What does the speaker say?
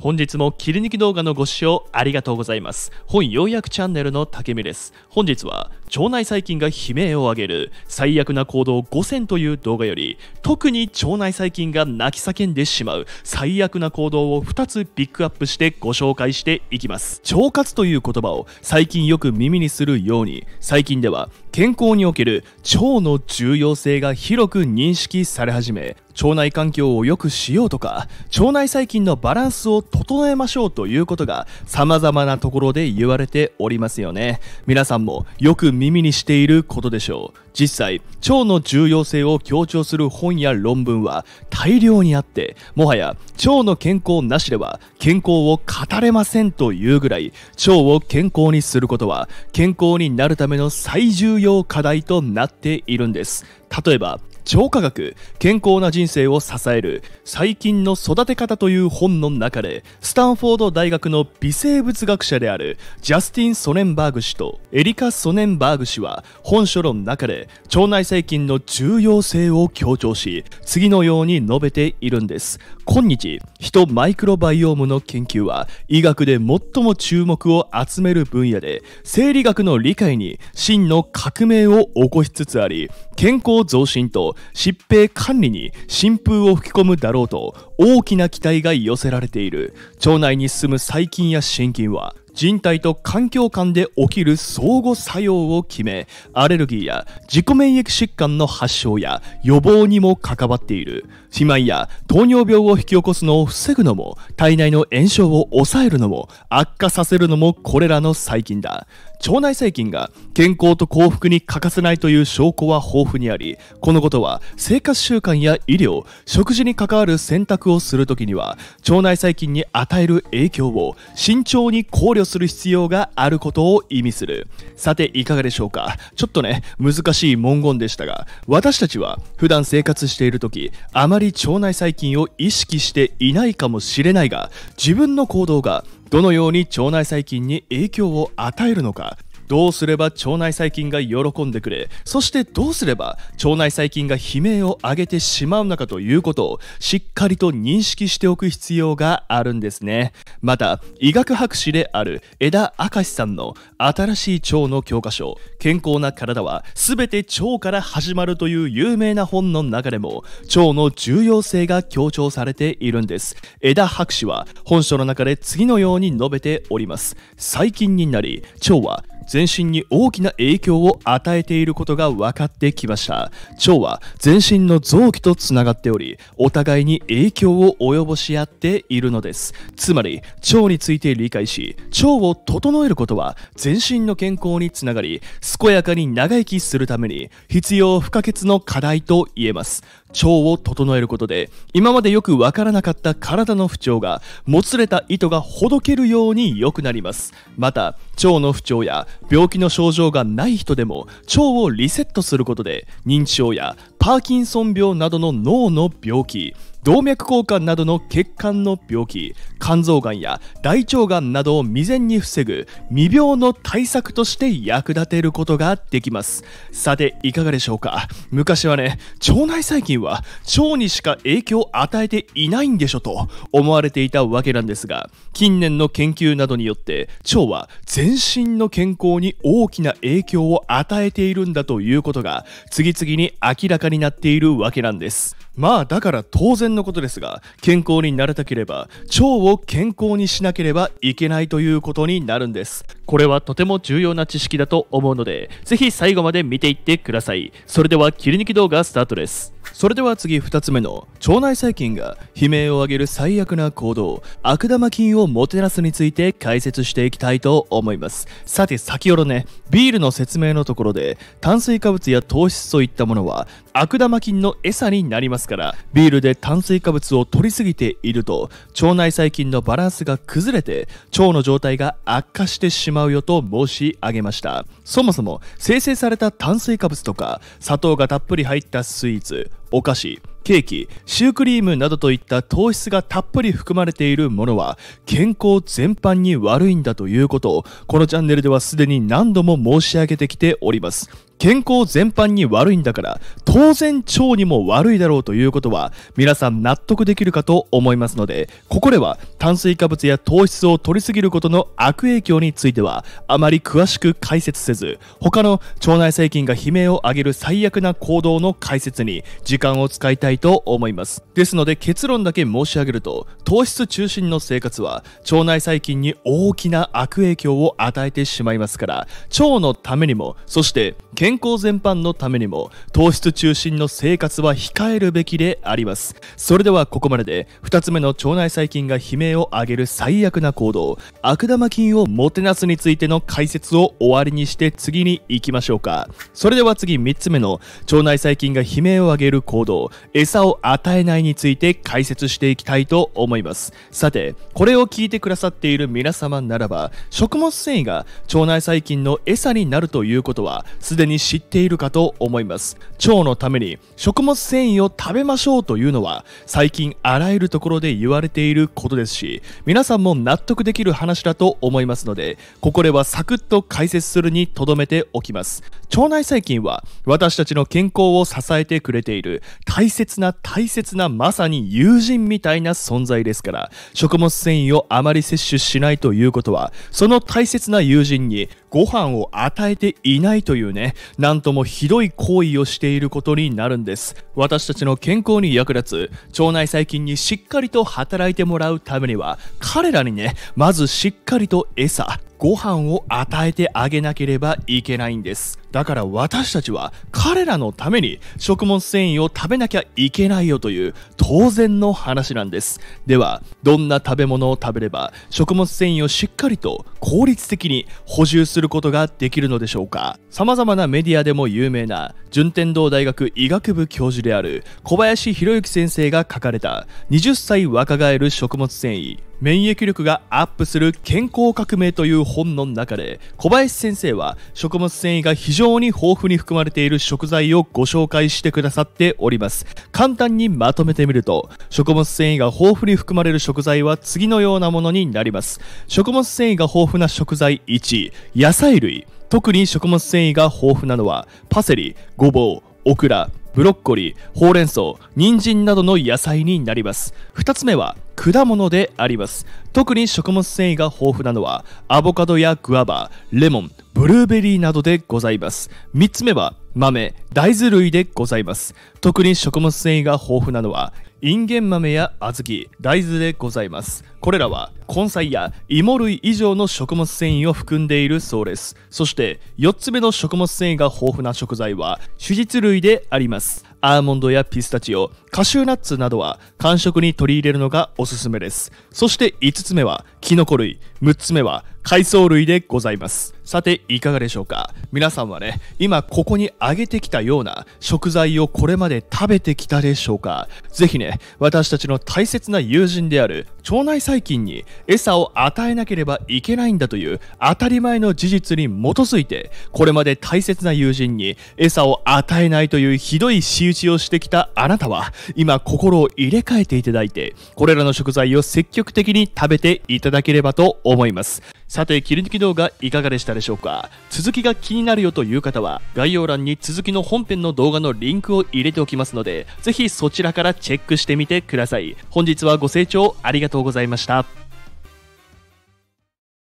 本日も切り抜き動画のご視聴ありがとうございます。本要約チャンネルの竹見です。本日は腸内細菌が悲鳴を上げる最悪な行動5選という動画より特に腸内細菌が泣き叫んでしまう最悪な行動を2つピックアップしてご紹介していきます。腸活という言葉を最近よく耳にするように最近では健康における腸の重要性が広く認識され始め腸内環境を良くしようとか腸内細菌のバランスを整えましょうということが様々なところで言われておりますよね皆さんもよく耳にしていることでしょう実際腸の重要性を強調する本や論文は大量にあってもはや腸の健康なしでは健康を語れませんというぐらい腸を健康にすることは健康になるための最重要課題となっているんです例えば腸科学健康な人生を支える最近の育て方という本の中でスタンフォード大学の微生物学者であるジャスティン・ソネンバーグ氏とエリカ・ソネンバーグ氏は本書の中で腸内細菌の重要性を強調し次のように述べているんです今日人マイクロバイオームの研究は医学で最も注目を集める分野で生理学の理解に真の革命を起こしつつあり健康増進と疾病管理に新風を吹き込むだろうと大きな期待が寄せられている腸内に進む細菌や真菌は人体と環境間で起きる相互作用を決めアレルギーや自己免疫疾患の発症や予防にも関わっている肥満や糖尿病を引き起こすのを防ぐのも体内の炎症を抑えるのも悪化させるのもこれらの細菌だ腸内細菌が健康と幸福に欠かせないという証拠は豊富にありこのことは生活習慣や医療食事に関わる選択をするときには腸内細菌に与える影響を慎重に考慮する必要があることを意味するさていかがでしょうかちょっとね難しい文言でしたが私たちは普段生活しているときあまり腸内細菌を意識していないかもしれないが自分の行動がどのように腸内細菌に影響を与えるのかどうすれば腸内細菌が喜んでくれそしてどうすれば腸内細菌が悲鳴を上げてしまうのかということをしっかりと認識しておく必要があるんですねまた医学博士である江田明さんの新しい腸の教科書健康な体は全て腸から始まるという有名な本の中でも腸の重要性が強調されているんです江田博士は本書の中で次のように述べております細菌になり腸は全身に大きな影響を与えていることが分かってきました腸は全身の臓器とつながっておりお互いに影響を及ぼし合っているのですつまり腸について理解し腸を整えることは全身の健康につながり健やかに長生きするために必要不可欠の課題と言えます腸を整えることで今までよくわからなかった体の不調がもつれた糸がほどけるように良くなりますまた腸の不調や病気の症状がない人でも腸をリセットすることで認知症やパーキンソン病などの脳の病気動脈硬化などの血管の病気肝臓がんや大腸がんなどを未然に防ぐ未病の対策として役立てることができますさていかがでしょうか昔はね腸内細菌は腸にしか影響を与えていないんでしょと思われていたわけなんですが近年の研究などによって腸は全身の健康に大きな影響を与えているんだということが次々に明らかになっているわけなんですまあだから当然のことですが健康になれたければ腸を健康にしなければいけないということになるんですこれはとても重要な知識だと思うので、ぜひ最後まで見ていってください。それでは切り抜き動画スタートです。それでは次2つ目の腸内細菌が悲鳴を上げる最悪な行動悪玉菌をもてなすについて解説していきたいと思いますさて先ほどねビールの説明のところで炭水化物や糖質といったものは悪玉菌の餌になりますからビールで炭水化物を摂りすぎていると腸内細菌のバランスが崩れて腸の状態が悪化してしまうまうよと申し上げましたそもそも生成された炭水化物とか砂糖がたっぷり入ったスイーツお菓子ケーキシュークリームなどといった糖質がたっぷり含まれているものは健康全般に悪いんだということをこのチャンネルではすでに何度も申し上げてきております健康全般に悪いんだから当然腸にも悪いだろうということは皆さん納得できるかと思いますのでここでは炭水化物や糖質を摂りすぎることの悪影響についてはあまり詳しく解説せず他の腸内細菌が悲鳴を上げる最悪な行動の解説に時間を使いたいと思いますですので結論だけ申し上げると糖質中心の生活は腸内細菌に大きな悪影響を与えてしまいますから腸のためにもそして健健康全般のためにも糖質中心の生活は控えるべきでありますそれではここまでで2つ目の腸内細菌が悲鳴を上げる最悪な行動悪玉菌をもてなすについての解説を終わりにして次に行きましょうかそれでは次3つ目の腸内細菌が悲鳴を上げる行動餌を与えないについて解説していきたいと思いますさてこれを聞いてくださっている皆様ならば食物繊維が腸内細菌の餌になるということはすでに知っているかと思います腸のために食物繊維を食べましょうというのは最近あらゆるところで言われていることですし皆さんも納得できる話だと思いますのでここではサクッと解説するにとどめておきます腸内細菌は私たちの健康を支えてくれている大切な大切なまさに友人みたいな存在ですから食物繊維をあまり摂取しないということはその大切な友人にご飯を与えていないというね、なんともひどい行為をしていることになるんです。私たちの健康に役立つ、腸内細菌にしっかりと働いてもらうためには、彼らにね、まずしっかりと餌、ご飯を与えてあげなければいけないんですだから私たちは彼らのために食物繊維を食べなきゃいけないよという当然の話なんですではどんな食べ物を食べれば食物繊維をしっかりと効率的に補充することができるのでしょうか様々なメディアでも有名な順天堂大学医学部教授である小林博之先生が書かれた20歳若返る食物繊維免疫力がアップする健康革命という本の中で小林先生は食物繊維が非常に豊富に含まれている食材をご紹介してくださっております簡単にまとめてみると食物繊維が豊富に含まれる食材は次のようなものになります食物繊維が豊富な食材1野菜類特に食物繊維が豊富なのはパセリごぼうオクラブロッコリー、ほうれん草、人参などの野菜になります。2つ目は果物であります。特に食物繊維が豊富なのはアボカドやグアバ、レモン、ブルーベリーなどでございます。3つ目は豆、大豆類でございます。特に食物繊維が豊富なのはインゲン豆や小豆、大豆でございます。これらは根菜や芋類以上の食物繊維を含んでいるそうです。そして4つ目の食物繊維が豊富な食材は手術類であります。アーモンドやピスタチオ、カシューナッツなどは間食に取り入れるのがおすすめです。そして5つ目はキノコ類、6つ目は海藻類でございますさていかがでしょうか皆さんはね今ここに挙げてきたような食材をこれまで食べてきたでしょうかぜひね私たちの大切な友人である腸内細菌に餌を与えなければいけないんだという当たり前の事実に基づいてこれまで大切な友人に餌を与えないというひどい仕打ちをしてきたあなたは今心を入れ替えていただいてこれらの食材を積極的に食べていただければと思いますさて切り抜き動画いかがでしたでしょうか続きが気になるよという方は概要欄に続きの本編の動画のリンクを入れておきますのでぜひそちらからチェックしてみてください本日はご清聴ありがとうございました